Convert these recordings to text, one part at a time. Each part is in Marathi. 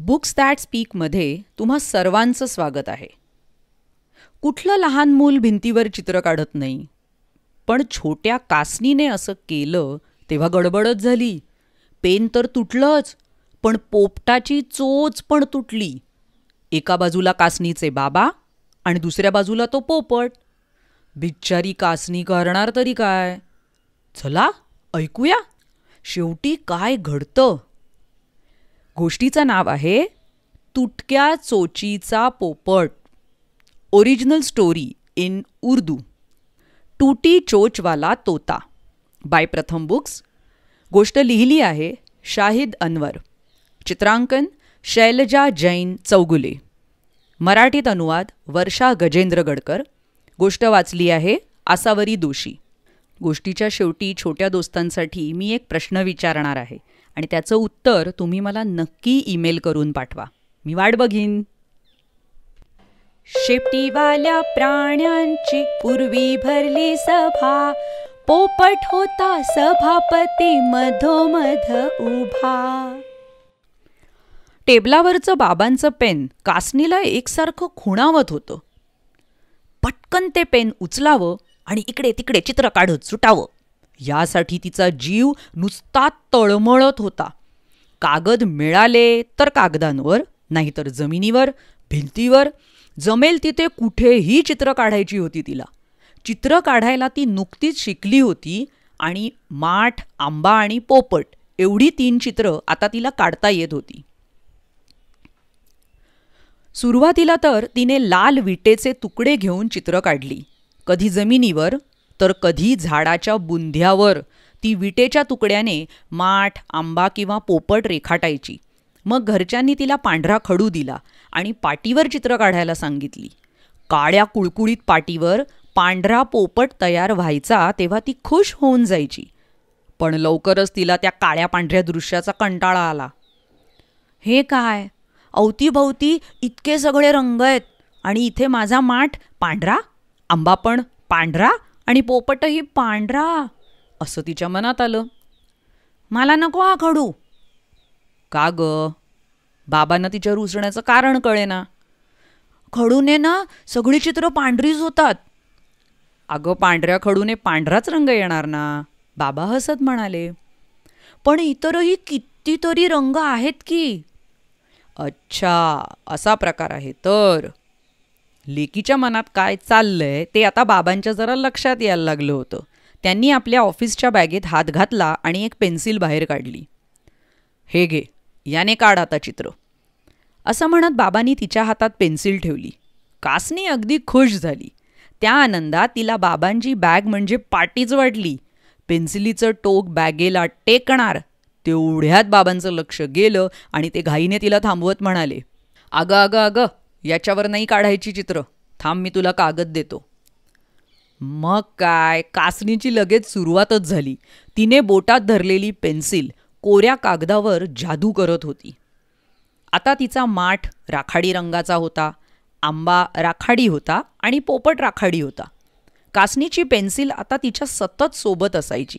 बुक्स दॅट स्पीकमध्ये तुम्हा सर्वांचं स्वागत आहे कुठलं लहान मूल भिंतीवर चित्र काढत नाही पण छोट्या कासनीने असं केलं तेव्हा गडबडच झाली पेन तर तुटलंच पण पोपटाची चोच पण तुटली एका बाजूला कासनीचे बाबा आणि दुसऱ्या बाजूला तो पोपट बिच्चारी कासनी करणार तरी काय चला ऐकूया शेवटी काय घडतं गोष्टीचं नाव आहे तुटक्या चोचीचा पोपट ओरिजिनल स्टोरी इन उर्दू टूटी चोचवाला तोता बाय प्रथम बुक्स गोष्ट लिहिली आहे शाहिद अनवर चित्रांकन शैलजा जैन चौगुले मराठीत अनुवाद वर्षा गजेंद्र गडकर गोष्ट वाचली आहे आसावरी दोषी गोष्टीच्या शेवटी छोट्या दोस्तांसाठी मी एक प्रश्न विचारणार आहे आणि त्याचं उत्तर तुम्ही मला नक्की ईमेल करून पाठवा मी वाट बघीन शेपटीवाल्या प्राण्यांची पूर्वी भरली सभा पोपट होता सभापती मधोमध उभा टेबलावरचं बाबांचं पेन कासनीला एकसारखं खुणावत होतं पटकन ते पेन उचलावं आणि इकडे तिकडे चित्र काढत सुटावं यासाठी तिचा जीव नुसता तळमळत होता कागद मिळाले तर कागदांवर नाहीतर जमिनीवर भिंतीवर जमेल तिथे कुठेही चित्र काढायची होती तिला चित्र काढायला ती नुकतीच शिकली होती आणि माठ आंबा आणि पोपट एवढी तीन चित्र आता तिला काढता येत होती सुरुवातीला तर तिने लाल विटेचे तुकडे घेऊन चित्र काढली कधी जमिनीवर तर कधी झाडाच्या बुंध्यावर ती विटेच्या तुकड्याने माठ आंबा किंवा पोपट रेखाटायची मग घरच्यांनी तिला पांढरा खडू दिला आणि पाटीवर चित्र काढायला सांगितली काळ्या कुळकुळीत पाटीवर पांढरा पोपट तयार व्हायचा तेव्हा ती खुश होऊन जायची पण लवकरच तिला त्या काळ्या पांढऱ्या दृश्याचा कंटाळा आला हे काय अवतीभवती इतके सगळे रंग आहेत आणि इथे माझा माठ पांढरा आंबा पण पांढरा आणि पोपटही पांढरा असं तिच्या मनात आलं मला नको हा खडू का ग बाबांना तिच्या रुसण्याचं कारण कळेना खडूने ना सगळी चित्रं पांढरीच होतात अगं पांढऱ्या खडूने पांढराच रंग येणार ना बाबा हसत म्हणाले पण इतरही कितीतरी रंग आहेत की अच्छा असा प्रकार आहे तर लेकीच्या मनात काय चाललंय ते आता बाबांच्या जरा लक्षात यायला लागलं होतं त्यांनी आपल्या ऑफिसच्या बॅगेत हात घातला आणि एक पेन्सिल बाहेर काढली हे घे याने काढ आता चित्र असं म्हणत बाबांनी तिच्या हातात पेन्सिल ठेवली कासनी अगदी खुश झाली त्या आनंदात तिला बाबांची बॅग म्हणजे पाटीच वाटली पेन्सिलीचं टोक बॅगेला टेकणार तेवढ्यात बाबांचं लक्ष गेलं आणि ते घाईने तिला थांबवत म्हणाले अगं अगं अगं याच्यावर नाही काढायची चित्र थांब मी तुला कागद देतो मग काय कासणीची लगेच सुरुवातच झाली तिने बोटात धरलेली पेन्सिल कोऱ्या कागदावर जादू करत होती आता तिचा माठ राखाडी रंगाचा होता आंबा राखाडी होता आणि पोपट राखाडी होता कासणीची पेन्सिल आता तिच्या सतत सोबत असायची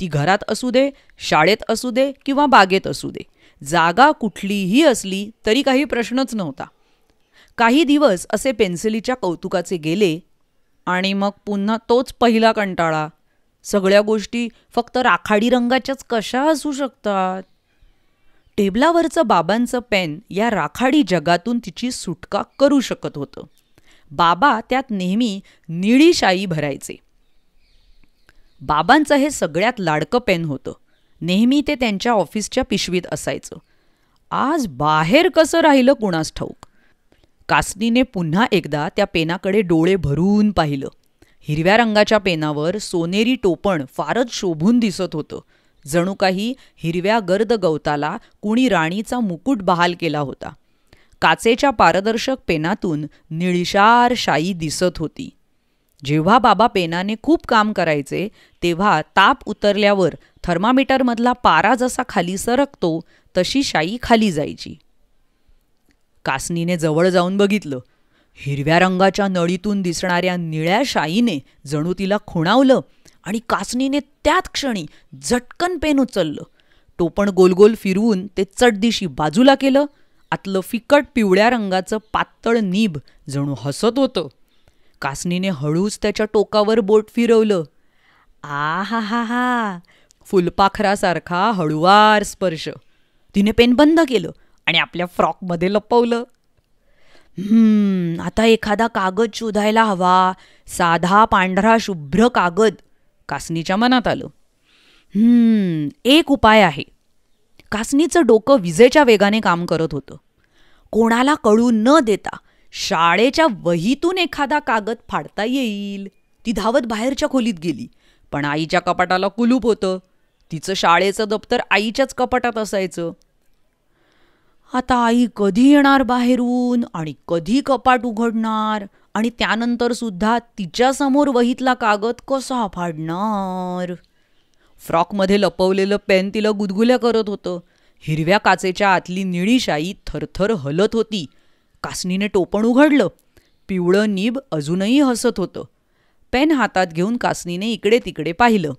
ती घरात असू दे शाळेत असू दे किंवा बागेत असू दे जागा कुठलीही असली तरी काही प्रश्नच नव्हता काही दिवस असे पेन्सिलीच्या कौतुकाचे गेले आणि मग पुन्हा तोच पहिला कंटाळा सगळ्या गोष्टी फक्त राखाडी रंगाच्याच कशा असू शकतात टेबलावरचं बाबांचं पेन या राखाडी जगातून तिची सुटका करू शकत होतं बाबा त्यात नेहमी निळी शाई भरायचे बाबांचं हे सगळ्यात लाडकं पेन होतं नेहमी ते त्यांच्या ऑफिसच्या पिशवीत असायचं आज बाहेर कसं राहिलं कुणास ठाऊक कासनीने पुन्हा एकदा त्या पेनाकडे डोळे भरून पाहिलं हिरव्या रंगाच्या पेनावर सोनेरी टोपण फारच शोभून दिसत होतं जणू काही हिरव्या गर्द गवताला कुणी राणीचा मुकुट बहाल केला होता काचेच्या पारदर्शक पेनातून निळशार शाई दिसत होती जेव्हा बाबा पेनाने खूप काम करायचे तेव्हा ताप उतरल्यावर थर्मामीटरमधला पारा जसा खाली सरकतो तशी शाई खाली जायची कासनीने जवळ जाऊन बघितलं हिरव्या रंगाच्या नळीतून दिसणाऱ्या निळ्या शाईने जणू तिला खुणावलं आणि कासनीने त्याच क्षणी झटकन पेन उचललं टोपण गोलगोल फिरवून ते चटदिशी बाजूला केलं आतलं फिकट पिवळ्या रंगाचं पातळ नीब जणू हसत होतं कासनीने हळूच त्याच्या टोकावर बोट फिरवलं आ हा हा हा फुलपाखरासारखा हळुवार स्पर्श तिने पेन बंद केलं आणि आपल्या फ्रॉकमध्ये लपवलं आता एखादा कागद शोधायला हवा साधा पांढरा शुभ्र कागद कासनीच्या मनात आलं एक उपाय आहे कासनीचं डोकं विजेच्या वेगाने काम करत होतं कोणाला कळू न देता शाळेच्या वहीतून एखादा कागद फाडता येईल ती धावत बाहेरच्या खोलीत गेली पण आईच्या कपाटाला कुलूप होतं तिचं शाळेचं दप्तर आईच्याच कपाटात असायचं आता आई कधी येणार बाहेरून आणि कधी कपाट उघडणार आणि त्यानंतर सुद्धा तिच्यासमोर वहीतला कागद कसा फाडणार फ्रॉकमध्ये लपवलेलं पेन तिला गुदगुल्या करत होतं हिरव्या काचेच्या आतली निळी शाई थरथर हलत होती कासनीने टोपण उघडलं पिवळं नीब अजूनही हसत होतं पेन हातात घेऊन कासनीने इकडे तिकडे पाहिलं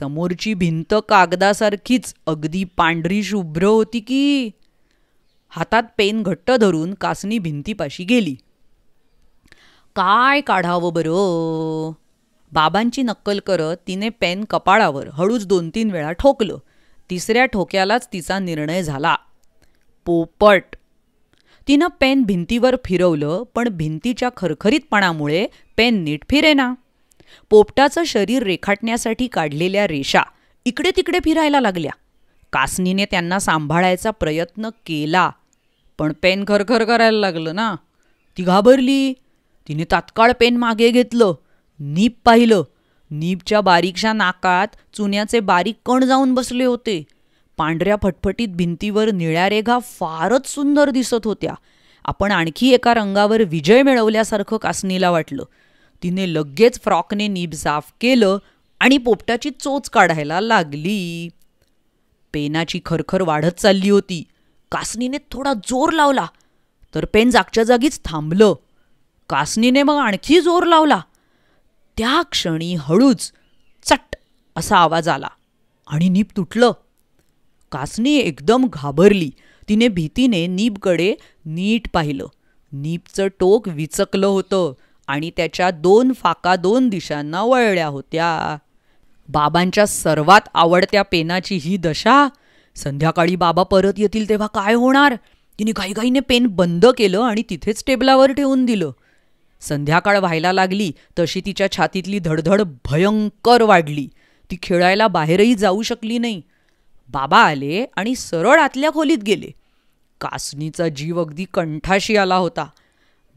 समोरची भिंत कागदासारखीच अगदी पांढरी शुभ्र होती की हातात पेन घट्ट धरून कासनी भिंतीपाशी गेली काय काढावं बरं बाबांची नक्कल करत तिने पेन कपाळावर हळूच दोन तीन वेळा ठोकलं तिसऱ्या ठोक्यालाच तिचा निर्णय झाला पोपट तिनं पेन भिंतीवर फिरवलं पण भिंतीच्या खरखरीतपणामुळे पेन नीट फिरेना पोपटाचं शरीर रेखाटण्यासाठी काढलेल्या रेषा इकडे तिकडे फिरायला लागल्या कासनीने त्यांना सांभाळायचा प्रयत्न केला पण पेन खरखर करायला लागलं ना ती घाबरली तिने तात्काळ पेन मागे घेतलं नीप पाहिलं नीपच्या बारीकशा नाकात चुन्याचे बारीक कण जाऊन बसले होते पांढऱ्या फटफटीत भिंतीवर निळ्या रेघा फारच सुंदर दिसत होत्या आपण आणखी एका रंगावर विजय मिळवल्यासारखं कासनीला वाटलं तिने लगेच फ्रॉकने नीप साफ केलं आणि पोपटाची चोच काढायला लागली पेनाची खरखर वाढत चालली होती कासनीने थोडा जोर लावला तर पेन जागच्या जागीच थांबलं कासनीने मग आणखी जोर लावला त्या क्षणी हळूच चट असा आवाज आला आणि नीब तुटलं कासनी एकदम घाबरली तिने भीतीने नीबकडे नीट पाहिलं नीबचं टोक विचकलं होतं आणि त्याच्या दोन फाका दोन दिशांना वळल्या होत्या बाबांच्या सर्वात आवडत्या पेनाची ही दशा संध्याकाळी बाबा परत येतील तेव्हा काय होणार तिने घाईघाईने पेन बंद केलं आणि तिथेच टेबलावर ठेवून दिलं संध्याकाळ व्हायला लागली तशी तिच्या छातीतली धडधड भयंकर वाढली ती खेळायला बाहेरही जाऊ शकली नाही बाबा आले आणि सरळ आतल्या खोलीत गेले कासनीचा जीव अगदी कंठाशी आला होता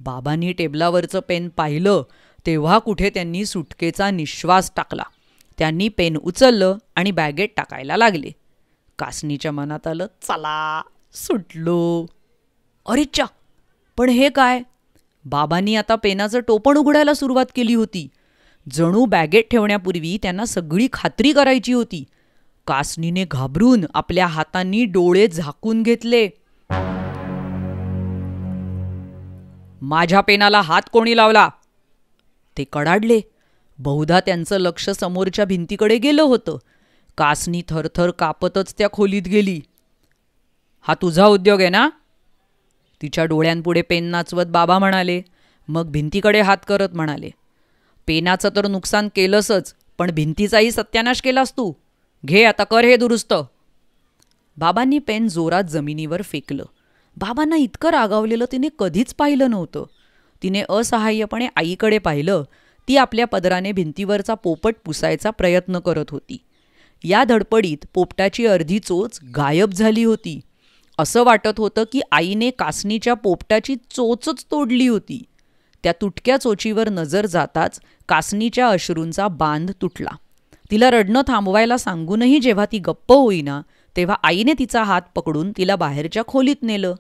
बाबांनी टेबलावरचं पेन पाहिलं तेव्हा कुठे त्यांनी सुटकेचा निश्वास टाकला त्यांनी पेन उचललं आणि बॅगेत टाकायला लागले कासनीच्या मनात आलं चला सुटलो अरेच्या पण हे काय बाबांनी आता पेनाचं टोपण उघडायला सुरुवात केली होती जणू बॅगेत ठेवण्यापूर्वी त्यांना सगळी खात्री करायची होती कासनीने घाबरून आपल्या हातांनी डोळे झाकून घेतले माझ्या पेनाला हात कोणी लावला ते कडाडले बहुधा त्यांचं लक्ष समोरच्या भिंतीकडे गेलं होतं कासनी थरथर कापतच त्या खोलीत गेली हा तुझा उद्योग आहे ना तिच्या डोळ्यांपुढे पेन नाचवत बाबा म्हणाले मग भिंतीकडे हात करत म्हणाले पेनाचं तर नुकसान केलंसच पण भिंतीचाही सत्यानाश केलास तू घे आता कर हे दुरुस्त बाबांनी पेन जोरात जमिनीवर फेकलं बाबांना इतकं रागावलेलं तिने कधीच पाहिलं नव्हतं तिने असहाय्यपणे आईकडे पाहिलं ती आपल्या पदराने भिंतीवरचा पोपट पुसायचा प्रयत्न करत होती या धडपडीत पोपटाची अर्धी चोच गायब झाली होती असं वाटत होतं की आईने कासणीच्या पोपटाची चोचच तोडली होती त्या तुटक्या चोचीवर नजर जाताच कासणीच्या अश्रूंचा बांध तुटला तिला रडणं थांबवायला सांगूनही जेव्हा ती गप्प होईना तेव्हा आईने तिचा हात पकडून तिला बाहेरच्या खोलीत नेलं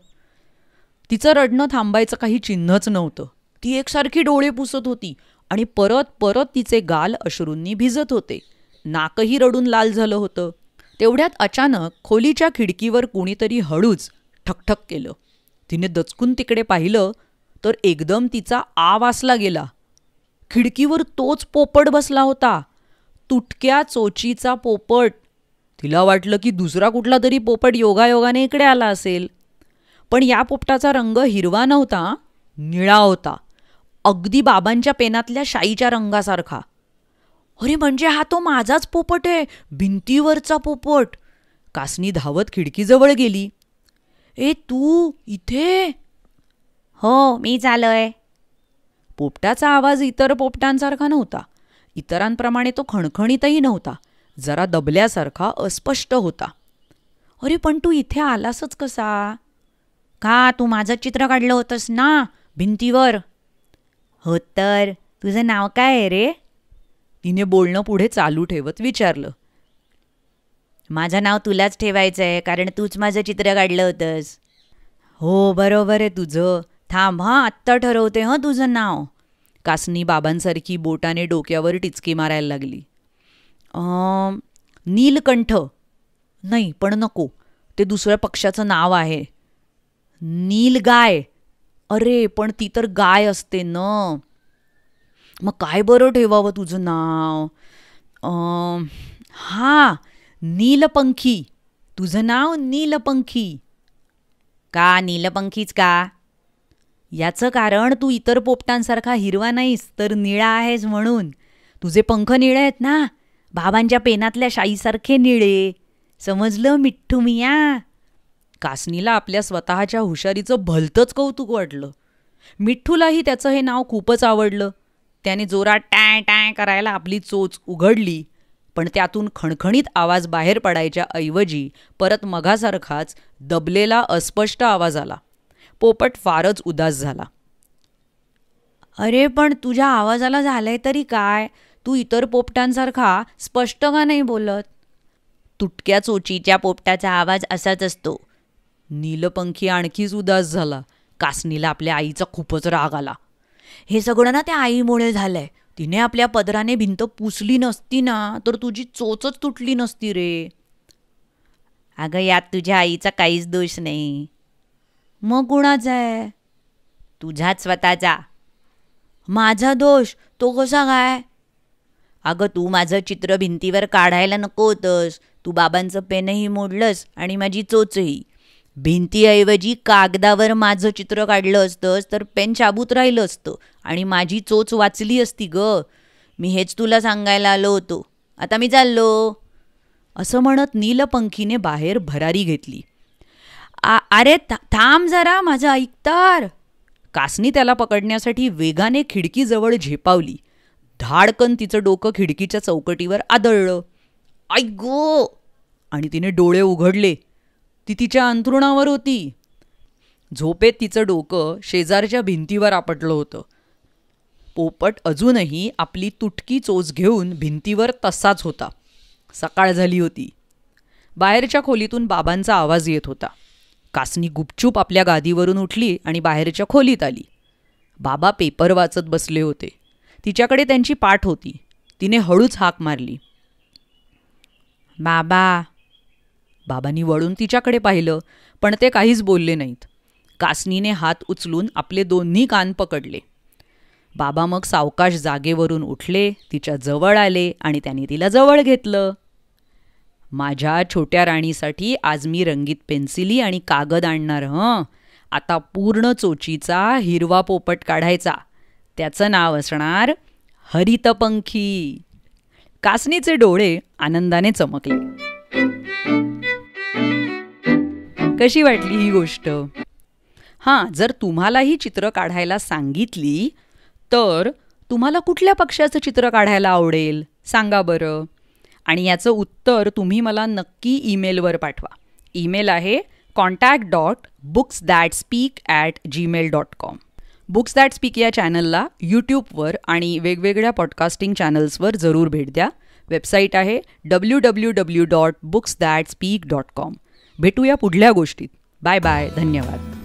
तिचं रडणं थांबायचं काही चिन्हच नव्हतं ती एकसारखी डोळे पुसत होती आणि परत परत तिचे गाल अश्रूंनी भिजत होते नाकही रडून लाल झालं होतं तेवढ्यात अचानक खोलीच्या खिडकीवर कुणीतरी हळूच ठकठक केलं तिने दचकून तिकडे पाहिलं तर एकदम तिचा वासला गेला खिडकीवर तोच पोपट बसला होता तुटक्या चोचीचा पोपट तिला वाटलं की दुसरा कुठला तरी पोपट योगायोगाने इकडे आला असेल पण या पोपटाचा रंग हिरवा नव्हता निळा होता अगदी बाबांच्या पेनातल्या शाईच्या रंगासारखा अरे म्हणजे हा तो माझाच पोपट आहे भिंतीवरचा पोपट कासनी धावत खिडकीजवळ गेली ए तू इथे हो मी झालोय पोपटाचा आवाज इतर पोपटांसारखा नव्हता इतरांप्रमाणे तो खणखणीतही नव्हता जरा दबल्यासारखा अस्पष्ट होता अरे पण तू इथे आलासच कसा का तू माझं चित्र काढलं होतंस ना भिंतीवर हो तर तुझं नाव काय आहे रे तिने बोलणं पुढे चालू ठेवत विचारलं माझं नाव तुलाच ठेवायचं आहे कारण तूच माझं चित्र काढलं होतंस हो बरोबर आहे तुझं थांब हां आत्ता ठरवते हं तुझं नाव कासनी बाबांसारखी बोटाने डोक्यावर टिचकी मारायला लागली नीलकंठ नाही पण नको ते दुसऱ्या पक्षाचं नाव आहे नीलगाय अरे पण ती तर गाय असते ना मग काय बरं ठेवावं तुझं नाव हां नीलपंखी तुझं नाव नीलपंखी का नीलपंखीच का याचं कारण तू इतर पोपटांसारखा हिरवा नाहीस तर निळा आहेस म्हणून तुझे पंख निळे आहेत ना बाबांच्या पेनातल्या शाईसारखे निळे समजलं मिठ्ठू मिया कासनीला आपल्या स्वतःच्या हुशारीचं भलतंच कौतुक वाटलं मिठ्ठूलाही त्याचं हे नाव खूपच आवडलं त्याने जोरात टॅ टॅ करायला आपली चोच उघडली पण त्यातून खणखणीत आवाज बाहेर पडायच्या ऐवजी परत मघासारखाच दबलेला अस्पष्ट आवाज आला पोपट फारच उदास झाला अरे पण तुझ्या आवाजाला झालंय तरी काय तू इतर पोपटांसारखा स्पष्ट का नाही बोलत तुटक्या चोचीच्या पोपटाचा आवाज असाच असतो नीलपंखी आणखीच उदास झाला कासनीला आपल्या आईचा खूपच राग आला हे सगळं ना त्या आईमुळे झालंय तिने आपल्या पदराने भिंत पुसली नसती ना तर तुझी चोचच तुटली नसती रे अगं यात तुझ्या आईचा काहीच दोष नाही मग कुणाचा आहे तुझाच स्वतःचा माझा दोष तो कसा काय अगं तू माझं चित्र भिंतीवर काढायला नको होतंस तू बाबांचं पेनही मोडलंस आणि माझी चोचही भिंतीऐवजी कागदावर माझं चित्र काढलं असतंच तर पेन चाबूत राहिलं असतं आणि माझी चोच वाचली असती ग मी हेच तुला सांगायला आलो होतो आता मी चाललो असं म्हणत नीलपंखीने बाहेर भरारी घेतली आ अरे थांब जरा माझं ऐकतार कासनी त्याला पकडण्यासाठी वेगाने खिडकीजवळ झेपावली धाडकन तिचं डोकं खिडकीच्या चौकटीवर आदळलं ऐक गो आणि तिने डोळे उघडले ती तिच्या अंथरुणावर होती झोपेत तिचं डोकं शेजारच्या भिंतीवर आपटलं होतं पोपट अजूनही आपली तुटकी चोच घेऊन भिंतीवर तसाच होता सकाळ झाली होती बाहेरच्या खोलीतून बाबांचा आवाज येत होता कासनी गुपचूप आपल्या गादीवरून उठली आणि बाहेरच्या खोलीत आली बाबा पेपर वाचत बसले होते तिच्याकडे त्यांची पाठ होती तिने हळूच हाक मारली बाबा बाबांनी वळून तिच्याकडे पाहिलं पण ते काहीच बोलले नाहीत कासनीने हात उचलून आपले दोन्ही कान पकडले बाबा मग सावकाश जागेवरून उठले तिच्या जवळ आले आणि त्यांनी तिला जवळ घेतलं माझ्या छोट्या राणीसाठी आज मी रंगीत पेन्सिली आणि कागद आणणार हं आता पूर्ण चोचीचा हिरवा पोपट काढायचा त्याचं नाव असणार हरितपंखी कासनीचे डोळे आनंदाने चमकले कशी वाटली ही गोष्ट हां जर तुम्हालाही चित्र काढायला सांगितली तर तुम्हाला कुठल्या पक्षाचं चित्र काढायला आवडेल सांगा बरं आणि याचं उत्तर तुम्ही मला नक्की ईमेलवर पाठवा ईमेल आहे contact dot books that speak at Gmail dot com books that speak या चॅनलला यूट्यूबवर आणि वेगवेगळ्या पॉडकास्टिंग चॅनल्सवर जरूर भेट द्या वेबसाईट आहे W W W dot books that speak dot com भेटूया पुढल्या गोष्टीत बाय बाय धन्यवाद